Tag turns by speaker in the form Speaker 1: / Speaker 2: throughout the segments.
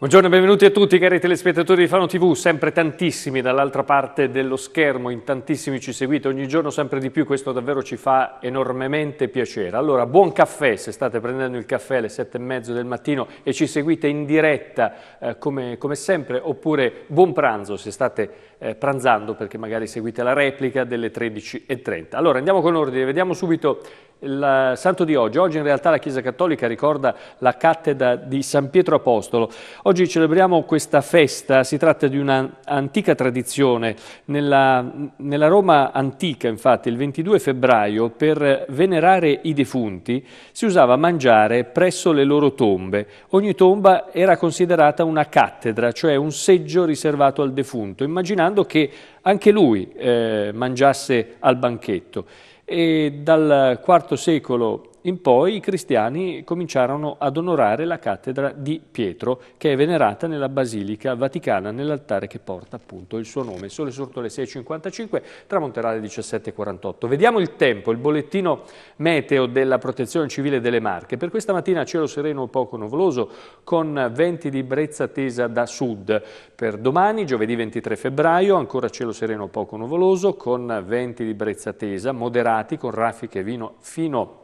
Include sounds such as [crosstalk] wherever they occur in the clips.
Speaker 1: Buongiorno e benvenuti a tutti cari telespettatori di Fano TV, sempre tantissimi dall'altra parte dello schermo, in tantissimi ci seguite ogni giorno sempre di più, questo davvero ci fa enormemente piacere. Allora, buon caffè se state prendendo il caffè alle sette e mezzo del mattino e ci seguite in diretta eh, come, come, sempre, oppure buon pranzo se state eh, pranzando perché magari seguite la replica delle 13.30. Allora, andiamo con ordine, vediamo subito il santo di oggi. Oggi in realtà la Chiesa Cattolica ricorda la cattedra di San Pietro Apostolo. Oggi celebriamo questa festa, si tratta di un'antica tradizione. Nella, nella, Roma antica, infatti, il 22 febbraio, per venerare i defunti, si usava mangiare presso le loro tombe. Ogni tomba era considerata una cattedra, cioè un seggio riservato al defunto, immaginando che anche lui eh, mangiasse al banchetto e dal IV secolo in poi i cristiani cominciarono ad onorare la cattedra di Pietro, che è venerata nella Basilica Vaticana, nell'altare che porta appunto il suo nome. Il sole sorto alle 6.55, tramonterà alle 17.48. Vediamo il tempo, il bollettino meteo della protezione civile delle Marche. Per questa mattina cielo sereno poco nuvoloso, con venti di brezza tesa da sud. Per domani, giovedì 23 febbraio, ancora cielo sereno poco nuvoloso, con venti di brezza tesa, moderati, con raffiche fino a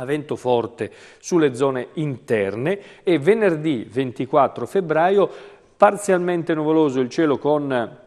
Speaker 1: a vento forte sulle zone interne e venerdì 24 febbraio parzialmente nuvoloso il cielo con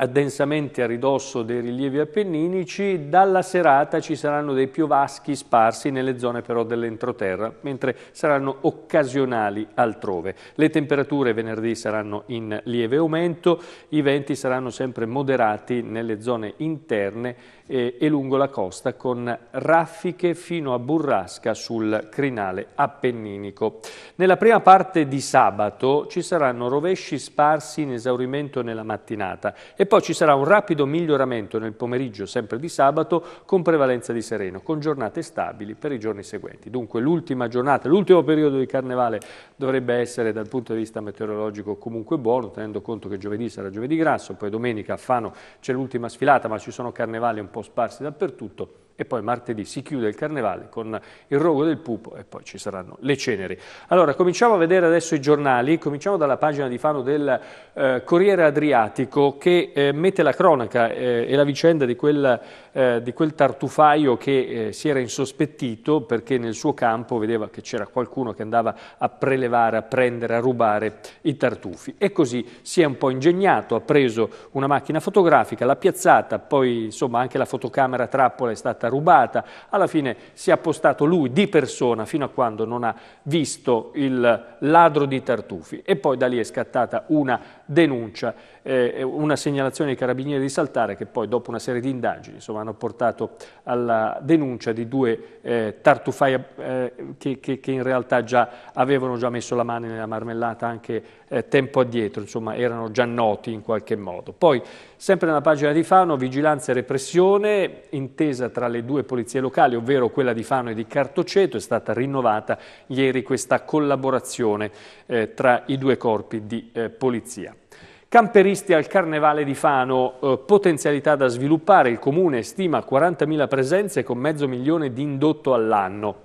Speaker 1: addensamenti a ridosso dei rilievi appenninici, dalla serata ci saranno dei piovaschi sparsi nelle zone però dell'entroterra, mentre saranno occasionali altrove. Le temperature venerdì saranno in lieve aumento, i venti saranno sempre moderati nelle zone interne e, eh, e lungo la costa con raffiche fino a burrasca sul crinale appenninico. Nella prima parte di sabato ci saranno rovesci sparsi in esaurimento nella mattinata e poi ci sarà un rapido miglioramento nel pomeriggio sempre di sabato con prevalenza di sereno, con giornate stabili per i giorni seguenti. Dunque l'ultima giornata, l'ultimo periodo di carnevale dovrebbe essere dal punto di vista meteorologico comunque buono, tenendo conto che giovedì sarà giovedì grasso, poi domenica a Fano c'è l'ultima sfilata, ma ci sono carnevali un po' sparsi dappertutto e poi martedì si chiude il carnevale con il rogo del pupo e poi ci saranno le ceneri. Allora, cominciamo a vedere adesso i giornali, cominciamo dalla pagina di Fano del eh, Corriere Adriatico che eh, mette la cronaca eh, e la vicenda di quel, eh, di quel tartufaio che eh, si era insospettito perché nel suo campo vedeva che c'era qualcuno che andava a prelevare, a prendere, a rubare i tartufi e così si è un po' ingegnato, ha preso una macchina fotografica, l'ha piazzata, poi insomma anche la fotocamera trappola è stata rubata, rubata, alla fine si è appostato lui di persona fino a quando non ha visto il ladro di tartufi e poi da lì è scattata una denuncia, eh, eh, una segnalazione ai carabinieri di Saltare che poi dopo una serie di indagini insomma, hanno portato alla denuncia di due eh, tartufai eh, che, che, che, in realtà già avevano già messo la mano nella marmellata anche eh, tempo addietro, insomma erano già noti in qualche modo. Poi sempre nella pagina di Fano, vigilanza e repressione, intesa tra le due polizie locali, ovvero quella di Fano e di Cartoceto, è stata rinnovata ieri questa collaborazione eh, tra i due corpi di polizia. Camperisti al Carnevale di Fano, eh, potenzialità da sviluppare, il Comune stima 40.000 presenze con mezzo milione di indotto all'anno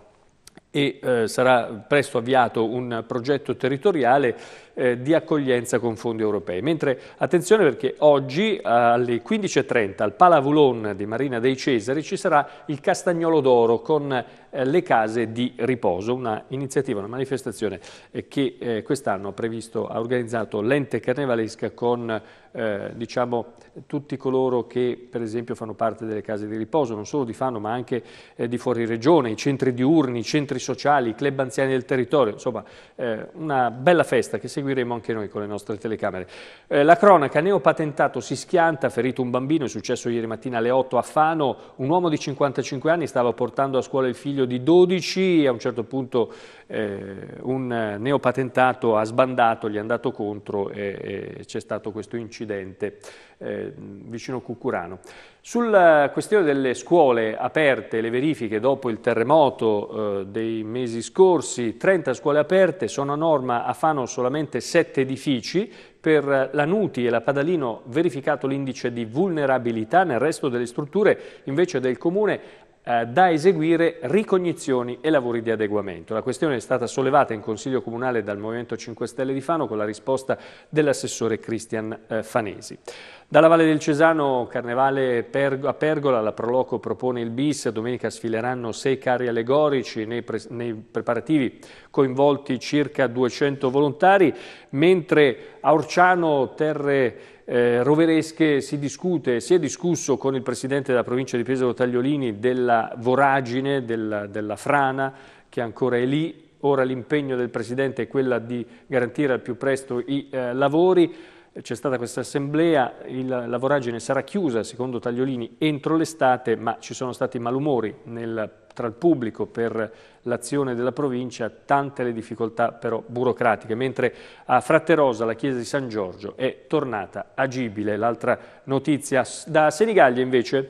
Speaker 1: e eh, sarà presto avviato un progetto territoriale eh, di accoglienza con fondi europei. Mentre attenzione perché oggi eh, alle 15.30 al Palavulon di Marina dei Cesari ci sarà il Castagnolo d'Oro con eh, le case di riposo, una iniziativa, una manifestazione eh, che eh, quest'anno ha previsto, ha organizzato l'ente carnevalesca con eh, diciamo, tutti coloro che per esempio fanno parte delle case di riposo, non solo di Fano ma anche eh, di fuori regione, i centri diurni, i centri sociali, i club anziani del territorio, insomma eh, una bella festa che seguiremo anche noi con le nostre telecamere. la cronaca, neopatentato si schianta, ferito un bambino, è successo ieri mattina alle 8 a Fano, un uomo di 55 anni stava portando a scuola il figlio scambio di 12 a un certo punto eh, un neopatentato ha sbandato, gli è andato contro e, e c'è stato questo incidente eh, vicino Cucurano. Sulla questione delle scuole aperte, le verifiche dopo il terremoto eh, dei mesi scorsi, 30 scuole aperte, sono a norma a Fano solamente 7 edifici, per la Nuti e la Padalino verificato l'indice di vulnerabilità, nel resto delle strutture invece del comune eh, da eseguire ricognizioni e lavori di adeguamento. La questione è stata sollevata in Consiglio Comunale dal Movimento 5 Stelle di Fano con la risposta dell'assessore Cristian eh, Fanesi. Dalla Valle del Cesano, Carnevale a Pergola, la Proloco propone il bis, domenica sfileranno sei carri allegorici, nei, pre nei preparativi coinvolti circa 200 volontari, mentre a Orciano, Terre eh, roveresche si discute, si è discusso con il presidente della provincia di Pesaro Tagliolini della voragine, della, della frana che ancora è lì, ora l'impegno del presidente è quella di garantire al più presto i eh, lavori, c'è stata questa assemblea, il, la voragine sarà chiusa secondo Tagliolini entro l'estate ma ci sono stati malumori nel tra il pubblico per l'azione della provincia, tante le difficoltà però burocratiche, mentre a Fratterosa la chiesa di San Giorgio è tornata agibile. L'altra notizia da Senigallia invece,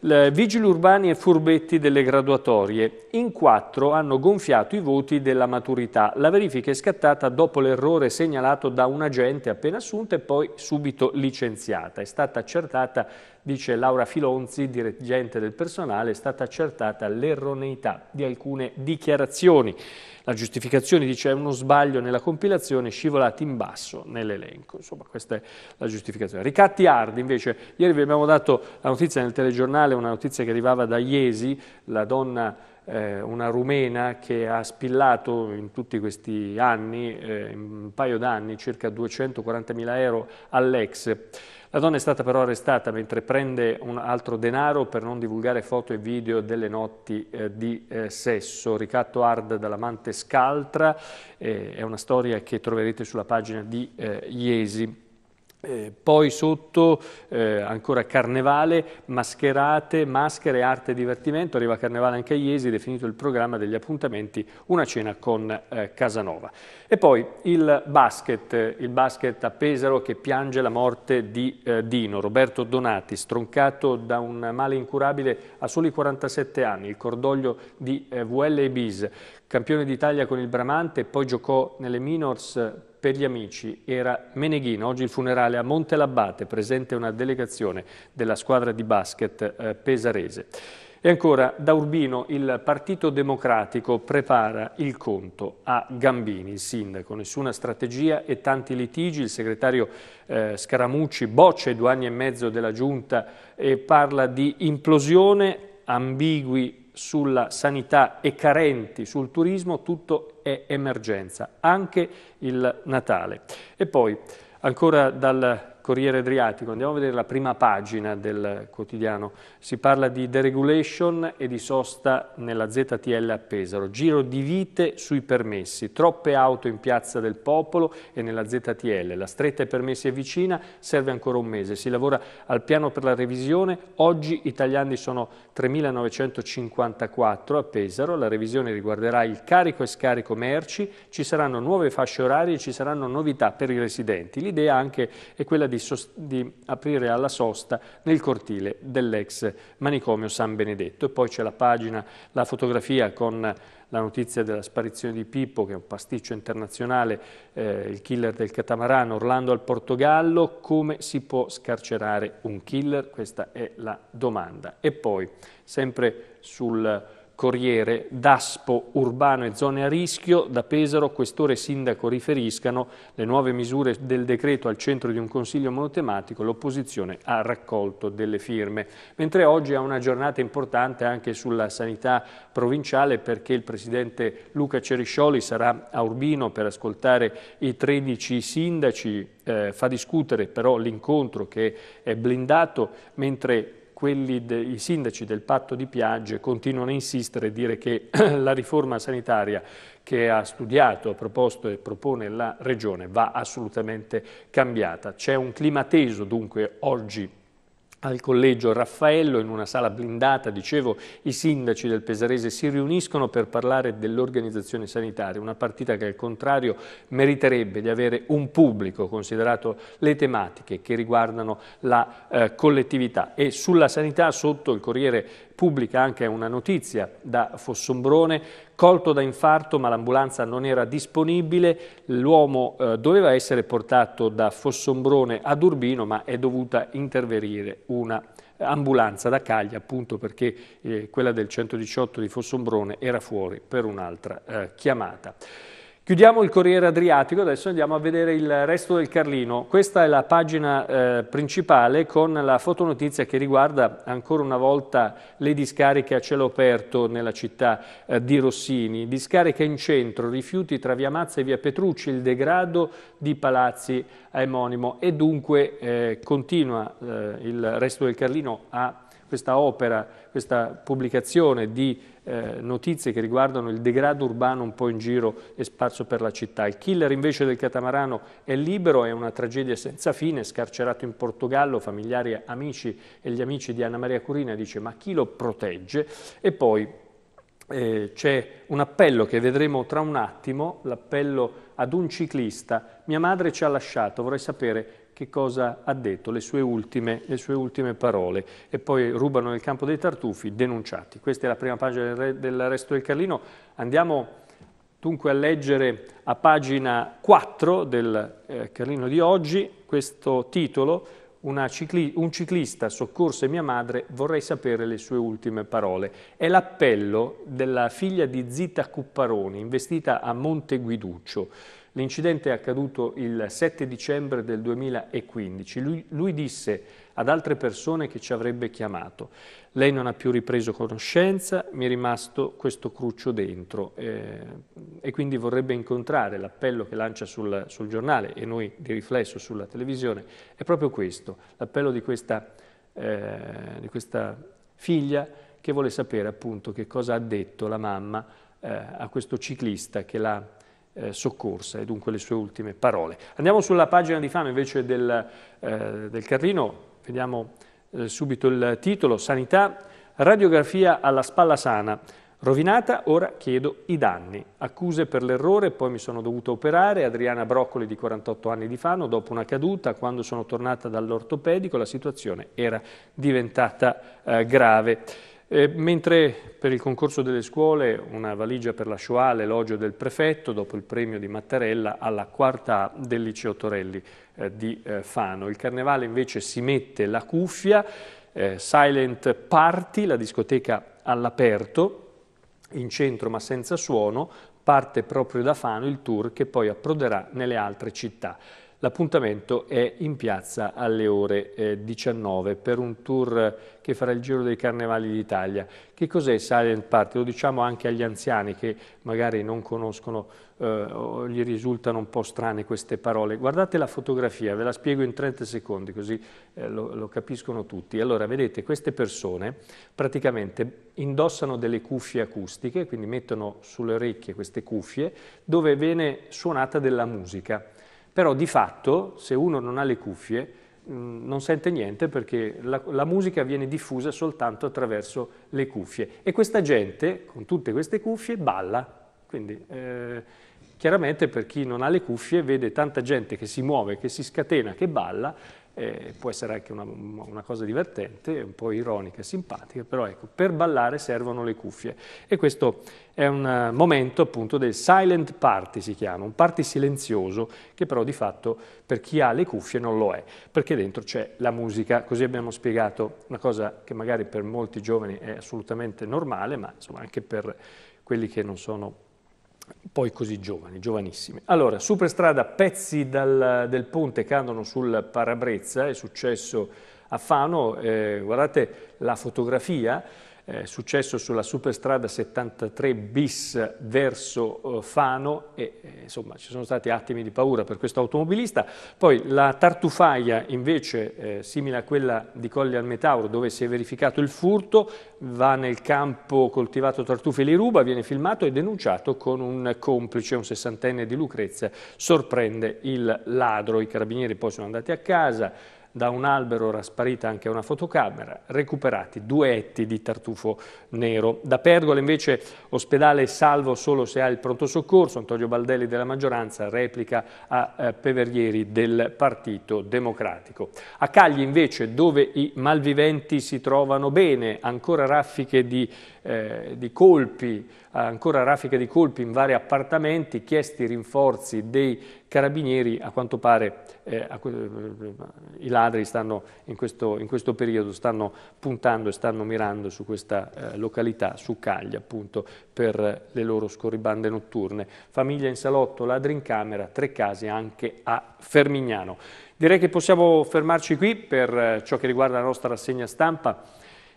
Speaker 1: vigili urbani e furbetti delle graduatorie, in quattro hanno gonfiato i voti della maturità. La verifica è scattata dopo l'errore segnalato da un agente appena assunto e poi subito licenziata. È stata accertata, dice Laura Filonzi, dirigente del personale, è stata accertata l'erroneità di alcune dichiarazioni. La giustificazione dice è uno sbaglio nella compilazione scivolati in basso nell'elenco. Insomma, questa è la giustificazione. Ricatti Ardi invece, ieri vi abbiamo dato la notizia nel telegiornale, una notizia che arrivava da Iesi, la donna eh, una rumena che ha spillato in tutti questi anni, eh, un paio d'anni, circa 240.000 euro all'ex. La donna è stata però arrestata mentre prende un altro denaro per non divulgare foto e video delle notti eh, di eh, sesso. Ricatto hard dall'amante Scaltra, eh, è una storia che troverete sulla pagina di eh, Iesi. Eh, poi sotto eh, ancora Carnevale, mascherate, maschere, arte e divertimento, arriva Carnevale anche a Iesi, definito il programma degli appuntamenti, una cena con eh, Casanova. E poi il basket, il basket a Pesaro che piange la morte di eh, Dino, Roberto Donati, stroncato da un male incurabile a soli 47 anni, il cordoglio di eh, VL e Bis. Campione d'Italia con il Bramante, poi giocò nelle minors per gli amici, era Meneghino. Oggi il funerale a Montelabbate, presente una delegazione della squadra di basket eh, pesarese. E ancora, da Urbino il Partito Democratico prepara il conto a Gambini, il sindaco. Nessuna strategia e tanti litigi. Il segretario eh, Scaramucci boccia i due anni e mezzo della giunta e parla di implosione, ambigui sulla sanità e carenti sul turismo, tutto è emergenza, anche il Natale. E poi, ancora dal Corriere Adriatico, andiamo a vedere la prima pagina del quotidiano, si parla di deregulation e di sosta nella ZTL a Pesaro, giro di vite sui permessi, troppe auto in piazza del popolo e nella ZTL, la stretta ai permessi è vicina, serve ancora un mese, si lavora al piano per la revisione, oggi i tagliandi sono 3.954 a Pesaro, la revisione riguarderà il carico e scarico merci, ci saranno nuove fasce orarie e ci saranno novità per i residenti, l'idea anche è quella di di, di aprire alla sosta nel cortile dell'ex manicomio San Benedetto. E poi c'è la pagina, la fotografia con la notizia della sparizione di Pippo, che è un pasticcio internazionale, eh, il killer del catamarano, Orlando al Portogallo, come si può scarcerare un killer? Questa è la domanda. E poi, sempre sul Corriere, Daspo, Urbano e zone a rischio, da Pesaro, questore e sindaco riferiscano le nuove misure del decreto al centro di un consiglio monotematico, l'opposizione ha raccolto delle firme. Mentre oggi è una giornata importante anche sulla sanità provinciale perché il presidente Luca Ceriscioli sarà a Urbino per ascoltare i 13 sindaci, eh, fa discutere però l'incontro che è blindato, mentre quelli dei sindaci del patto di Piagge continuano a insistere e dire che [clears throat] la riforma sanitaria che ha studiato, ha proposto e propone la Regione va assolutamente cambiata. C'è un clima teso dunque oggi al collegio Raffaello, in una sala blindata, dicevo, i sindaci del Pesarese si riuniscono per parlare dell'organizzazione sanitaria, una partita che al contrario meriterebbe di avere un pubblico, considerato le tematiche che riguardano la eh, collettività. E sulla sanità, sotto il Corriere Pubblica anche una notizia da Fossombrone, colto da infarto ma l'ambulanza non era disponibile, l'uomo eh, doveva essere portato da Fossombrone ad Urbino ma è dovuta intervenire una ambulanza da Caglia appunto perché eh, quella del 118 di Fossombrone era fuori per un'altra eh, chiamata. Chiudiamo il Corriere Adriatico, adesso andiamo a vedere il resto del Carlino. Questa è la pagina eh, principale con la fotonotizia che riguarda ancora una volta le discariche a cielo aperto nella città eh, di Rossini. Discariche in centro, rifiuti tra via Mazza e via Petrucci, il degrado di palazzi a Emonimo. E dunque eh, continua eh, il resto del Carlino a questa opera, questa pubblicazione di eh, notizie che riguardano il degrado urbano un po' in giro e sparso per la città. Il killer invece del catamarano è libero, è una tragedia senza fine, scarcerato in Portogallo, familiari, amici e gli amici di Anna Maria Curina dice ma chi lo protegge? E poi eh, c'è un appello che vedremo tra un attimo, l'appello ad un ciclista. Mia madre ci ha lasciato, vorrei sapere che cosa ha detto, le sue, ultime, le sue ultime parole. E poi rubano nel campo dei tartufi, denunciati. Questa è la prima pagina del, dell'arresto del Carlino. Andiamo dunque a leggere a pagina 4 del eh, Carlino di oggi questo titolo, cicli un ciclista soccorse mia madre, vorrei sapere le sue ultime parole. È l'appello della figlia di Zita Cupparoni, investita a Monte Guiduccio. L'incidente è accaduto il 7 dicembre del 2015. Lui, lui, disse ad altre persone che ci avrebbe chiamato. Lei non ha più ripreso conoscenza, mi è rimasto questo cruccio dentro eh, e quindi vorrebbe incontrare l'appello che lancia sul, sul giornale e noi di riflesso sulla televisione. È proprio questo, l'appello di questa, eh, di questa figlia che vuole sapere appunto che cosa ha detto la mamma eh, a questo ciclista che l'ha eh, soccorsa e dunque le sue ultime parole. Andiamo sulla pagina di fama invece del, eh, del Carlino, vediamo eh, subito il titolo, Sanità, radiografia alla spalla sana, rovinata, ora chiedo i danni. Accuse per l'errore, poi mi sono dovuto operare, Adriana Broccoli di 48 anni di Fano, dopo una caduta, quando sono tornata dall'ortopedico la situazione era diventata eh, grave. Eh, mentre per il concorso delle scuole una valigia per la Shoah, l'elogio del prefetto dopo il premio di Mattarella alla quarta del liceo Torelli eh, di eh, Fano. Il carnevale invece si mette la cuffia, eh, Silent Party, la discoteca all'aperto, in centro ma senza suono, parte proprio da Fano il tour che poi approderà nelle altre città. L'appuntamento è in piazza alle ore 19 eh, per un tour che farà il giro dei carnevali d'Italia. Che cos'è Silent Party? Lo diciamo anche agli anziani che magari non conoscono eh, o gli risultano un po' strane queste parole. Guardate la fotografia, ve la spiego in 30 secondi così eh, lo, lo capiscono tutti. Allora, vedete, queste persone praticamente indossano delle cuffie acustiche, quindi mettono sulle orecchie queste cuffie, dove viene suonata della musica però di fatto se uno non ha le cuffie mm, non sente niente perché la, la, musica viene diffusa soltanto attraverso le cuffie e questa gente con tutte queste cuffie balla, quindi eh, chiaramente per chi non ha le cuffie vede tanta gente che si muove, che si scatena, che balla eh, può essere anche una, una, cosa divertente, un po' ironica e simpatica, però ecco, per ballare servono le cuffie. E questo è un eh, momento appunto del silent party si chiama, un party silenzioso che però di fatto per chi ha le cuffie non lo è, perché dentro c'è la musica, così abbiamo spiegato una cosa che magari per molti giovani è assolutamente normale, ma insomma anche per quelli che non sono poi così giovani, giovanissime. Allora, superstrada, pezzi dal, del ponte cadono sul parabrezza, è successo a Fano, eh, guardate la fotografia, eh, successo sulla superstrada 73 bis verso eh, Fano e eh, insomma ci sono stati attimi di paura per questo automobilista. Poi la tartufaia invece eh, simile a quella di Colli al Metauro dove si è verificato il furto va nel campo coltivato tartufi e li ruba, viene filmato e denunciato con un complice, un sessantenne di Lucrezia, sorprende il ladro. I carabinieri poi sono andati a casa, da un albero era sparita anche una fotocamera, recuperati due etti di tartufo nero. Da Pergola invece ospedale salvo solo se ha il pronto soccorso, Antonio Baldelli della maggioranza replica a eh, Peverrieri del Partito Democratico. A Cagli invece dove i malviventi si trovano bene, ancora raffiche di eh, di colpi, ancora raffiche di colpi in vari appartamenti, chiesti rinforzi dei carabinieri, a quanto pare eh, a, eh, i ladri stanno in questo, in questo, periodo stanno puntando e stanno mirando su questa eh, località, su Cagli appunto, per le loro scorribande notturne. Famiglia in salotto, ladri in camera, tre casi anche a Fermignano. Direi che possiamo fermarci qui per eh, ciò che riguarda la nostra rassegna stampa.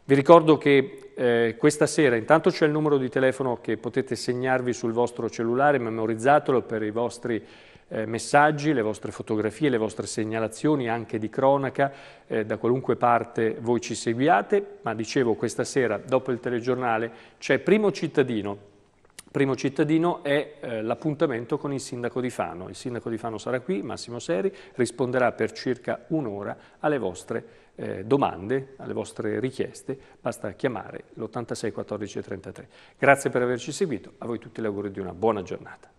Speaker 1: Vi ricordo che eh, questa sera intanto c'è il numero di telefono che potete segnarvi sul vostro cellulare, memorizzatelo per i vostri eh, messaggi, le vostre fotografie, le vostre segnalazioni anche di cronaca, eh, da qualunque parte voi ci seguiate, ma dicevo questa sera dopo il telegiornale c'è Primo Cittadino, primo cittadino è eh, l'appuntamento con il sindaco di Fano. Il sindaco di Fano sarà qui, Massimo Seri, risponderà per circa un'ora alle vostre eh, domande, alle vostre richieste. Basta chiamare l'86 14 33. Grazie per averci seguito, a voi tutti gli auguri di una buona giornata.